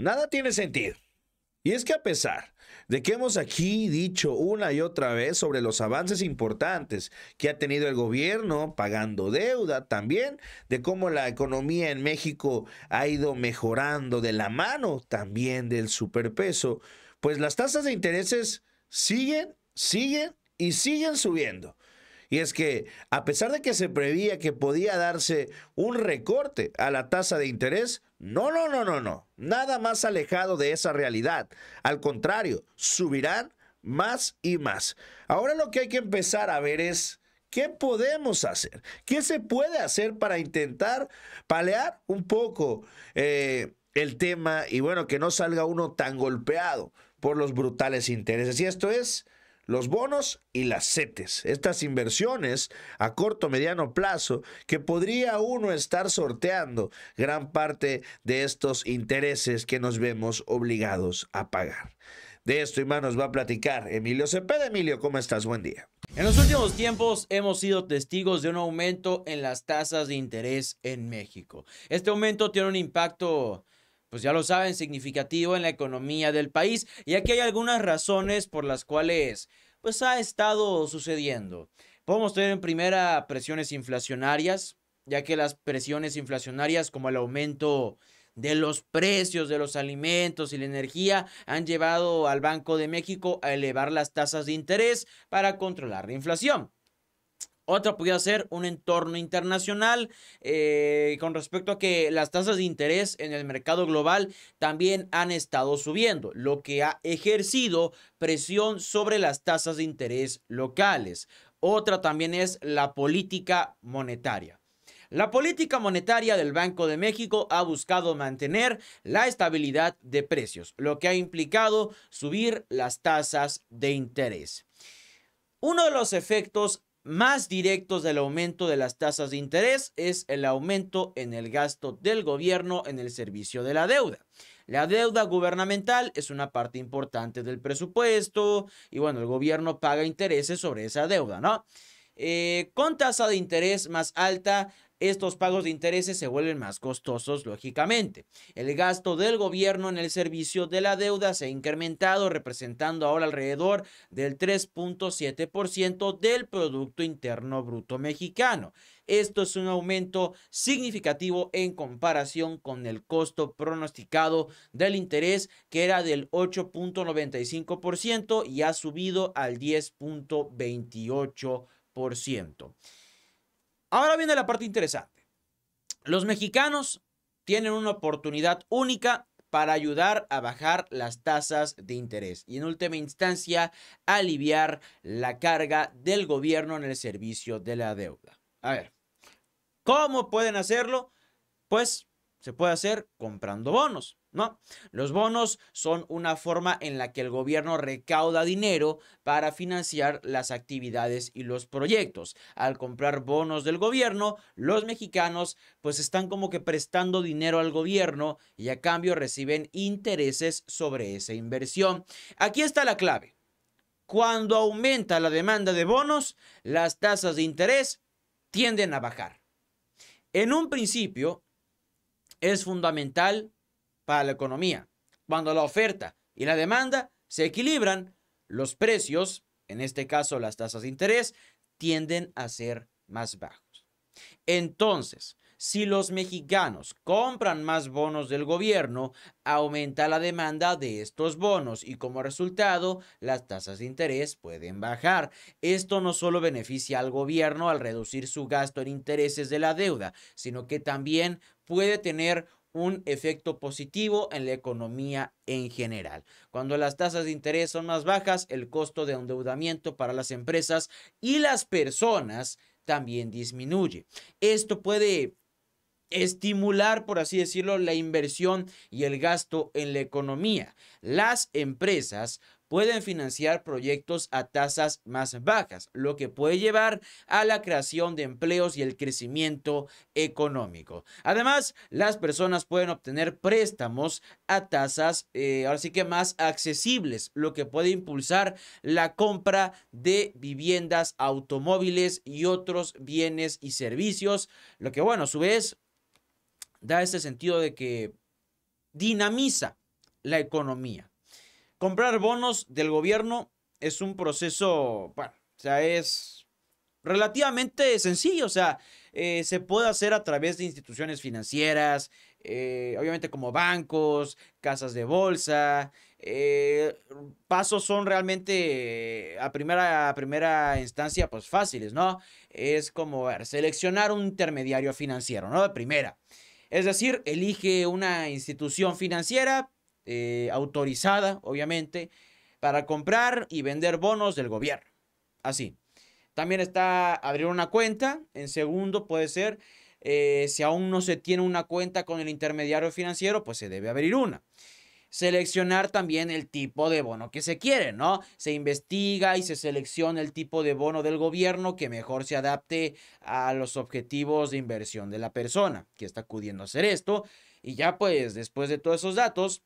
Nada tiene sentido. Y es que a pesar de que hemos aquí dicho una y otra vez sobre los avances importantes que ha tenido el gobierno pagando deuda, también de cómo la economía en México ha ido mejorando de la mano también del superpeso, pues las tasas de intereses siguen, siguen y siguen subiendo y es que a pesar de que se prevía que podía darse un recorte a la tasa de interés, no, no, no, no, no, nada más alejado de esa realidad. Al contrario, subirán más y más. Ahora lo que hay que empezar a ver es ¿Qué podemos hacer? ¿Qué se puede hacer para intentar palear un poco eh, el tema y bueno, que no salga uno tan golpeado por los brutales intereses? Y esto es los bonos y las CETES, estas inversiones a corto mediano plazo que podría uno estar sorteando gran parte de estos intereses que nos vemos obligados a pagar. De esto y más nos va a platicar Emilio Cepeda. Emilio, ¿cómo estás? Buen día. En los últimos tiempos hemos sido testigos de un aumento en las tasas de interés en México. Este aumento tiene un impacto pues ya lo saben, significativo en la economía del país. Y aquí hay algunas razones por las cuales pues ha estado sucediendo. Podemos tener en primera presiones inflacionarias, ya que las presiones inflacionarias como el aumento de los precios de los alimentos y la energía han llevado al Banco de México a elevar las tasas de interés para controlar la inflación. Otra podría ser un entorno internacional eh, con respecto a que las tasas de interés en el mercado global también han estado subiendo, lo que ha ejercido presión sobre las tasas de interés locales. Otra también es la política monetaria. La política monetaria del Banco de México ha buscado mantener la estabilidad de precios, lo que ha implicado subir las tasas de interés. Uno de los efectos más directos del aumento de las tasas de interés es el aumento en el gasto del gobierno en el servicio de la deuda. La deuda gubernamental es una parte importante del presupuesto y bueno, el gobierno paga intereses sobre esa deuda, ¿no? Eh, con tasa de interés más alta, estos pagos de intereses se vuelven más costosos, lógicamente. El gasto del gobierno en el servicio de la deuda se ha incrementado, representando ahora alrededor del 3.7% del Producto Interno Bruto Mexicano. Esto es un aumento significativo en comparación con el costo pronosticado del interés, que era del 8.95% y ha subido al 10.28%. Ahora viene la parte interesante. Los mexicanos tienen una oportunidad única para ayudar a bajar las tasas de interés y en última instancia aliviar la carga del gobierno en el servicio de la deuda. A ver, ¿cómo pueden hacerlo? Pues se puede hacer comprando bonos. ¿no? Los bonos son una forma en la que el gobierno recauda dinero para financiar las actividades y los proyectos. Al comprar bonos del gobierno, los mexicanos pues están como que prestando dinero al gobierno y a cambio reciben intereses sobre esa inversión. Aquí está la clave. Cuando aumenta la demanda de bonos, las tasas de interés tienden a bajar. En un principio, es fundamental la economía. Cuando la oferta y la demanda se equilibran, los precios, en este caso las tasas de interés, tienden a ser más bajos. Entonces, si los mexicanos compran más bonos del gobierno, aumenta la demanda de estos bonos y como resultado las tasas de interés pueden bajar. Esto no solo beneficia al gobierno al reducir su gasto en intereses de la deuda, sino que también puede tener un efecto positivo en la economía en general. Cuando las tasas de interés son más bajas, el costo de endeudamiento para las empresas y las personas también disminuye. Esto puede estimular, por así decirlo, la inversión y el gasto en la economía. Las empresas pueden financiar proyectos a tasas más bajas, lo que puede llevar a la creación de empleos y el crecimiento económico. Además, las personas pueden obtener préstamos a tasas eh, ahora sí que más accesibles, lo que puede impulsar la compra de viviendas, automóviles y otros bienes y servicios, lo que bueno, a su vez da ese sentido de que dinamiza la economía. Comprar bonos del gobierno es un proceso, bueno, o sea, es relativamente sencillo, o sea, eh, se puede hacer a través de instituciones financieras, eh, obviamente como bancos, casas de bolsa. Eh, pasos son realmente a primera, primera instancia pues fáciles, ¿no? Es como ver, seleccionar un intermediario financiero, ¿no? De primera. Es decir, elige una institución financiera, eh, autorizada, obviamente, para comprar y vender bonos del gobierno. Así. También está abrir una cuenta. En segundo, puede ser, eh, si aún no se tiene una cuenta con el intermediario financiero, pues se debe abrir una seleccionar también el tipo de bono que se quiere, ¿no? Se investiga y se selecciona el tipo de bono del gobierno que mejor se adapte a los objetivos de inversión de la persona que está acudiendo a hacer esto. Y ya pues, después de todos esos datos,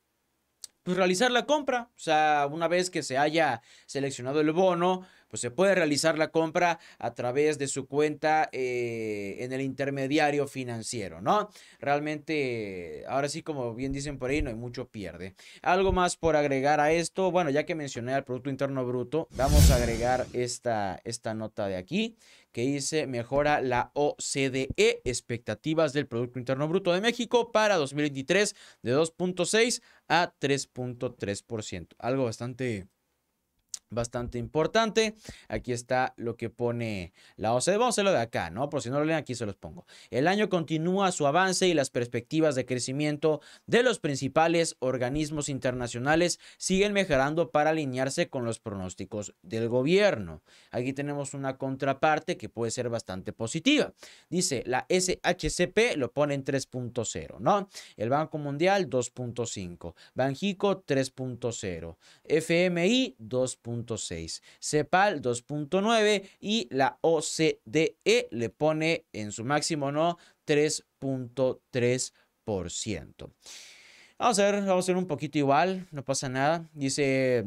pues realizar la compra. O sea, una vez que se haya seleccionado el bono, pues se puede realizar la compra a través de su cuenta eh, en el intermediario financiero, ¿no? Realmente, ahora sí, como bien dicen por ahí, no hay mucho pierde. Algo más por agregar a esto. Bueno, ya que mencioné al Producto Interno Bruto, vamos a agregar esta, esta nota de aquí que dice mejora la OCDE, expectativas del Producto Interno Bruto de México para 2023 de 2.6 a 3.3%. Algo bastante bastante importante. Aquí está lo que pone la OCDE. Vamos a hacerlo de acá, ¿no? Por si no lo leen, aquí se los pongo. El año continúa su avance y las perspectivas de crecimiento de los principales organismos internacionales siguen mejorando para alinearse con los pronósticos del gobierno. Aquí tenemos una contraparte que puede ser bastante positiva. Dice, la SHCP lo pone en 3.0, ¿no? El Banco Mundial 2.5, Banjico 3.0, FMI 2.0. 2.6, CEPAL 2.9 y la OCDE le pone en su máximo no 3.3%. Vamos a ver, vamos a hacer un poquito igual, no pasa nada. Dice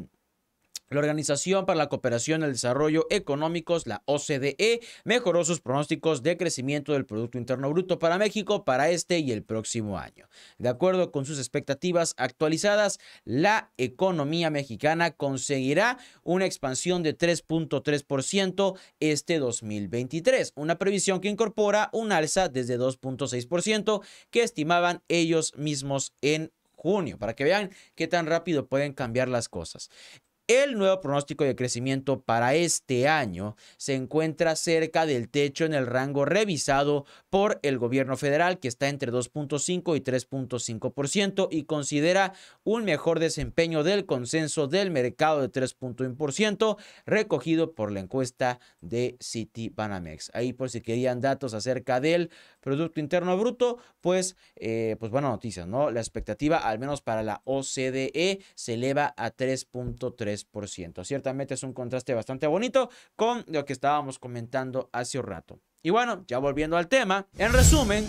la Organización para la Cooperación y el Desarrollo Económicos, la OCDE, mejoró sus pronósticos de crecimiento del Producto Interno Bruto para México para este y el próximo año. De acuerdo con sus expectativas actualizadas, la economía mexicana conseguirá una expansión de 3.3% este 2023, una previsión que incorpora un alza desde 2.6% que estimaban ellos mismos en junio, para que vean qué tan rápido pueden cambiar las cosas. El nuevo pronóstico de crecimiento para este año se encuentra cerca del techo en el rango revisado por el gobierno federal, que está entre 2.5 y 3.5%, y considera un mejor desempeño del consenso del mercado de 3.1%, recogido por la encuesta de City Banamex. Ahí por si querían datos acerca del Producto Interno Bruto, pues, eh, pues buena noticia, ¿no? La expectativa, al menos para la OCDE, se eleva a 3.3%. Ciertamente es un contraste bastante bonito con lo que estábamos comentando hace un rato. Y bueno, ya volviendo al tema, en resumen,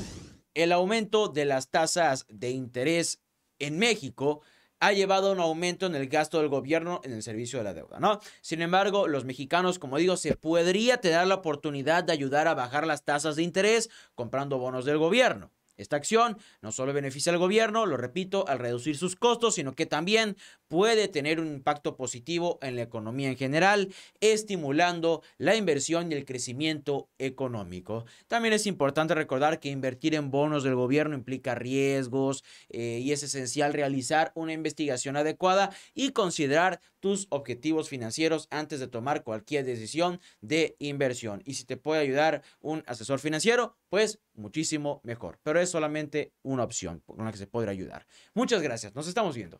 el aumento de las tasas de interés en México ha llevado a un aumento en el gasto del gobierno en el servicio de la deuda, ¿no? Sin embargo, los mexicanos, como digo, se podría tener la oportunidad de ayudar a bajar las tasas de interés comprando bonos del gobierno. Esta acción no solo beneficia al gobierno, lo repito, al reducir sus costos, sino que también puede tener un impacto positivo en la economía en general, estimulando la inversión y el crecimiento económico. También es importante recordar que invertir en bonos del gobierno implica riesgos eh, y es esencial realizar una investigación adecuada y considerar tus objetivos financieros antes de tomar cualquier decisión de inversión. Y si te puede ayudar un asesor financiero, pues muchísimo mejor. Pero es solamente una opción con la que se podrá ayudar. Muchas gracias. Nos estamos viendo.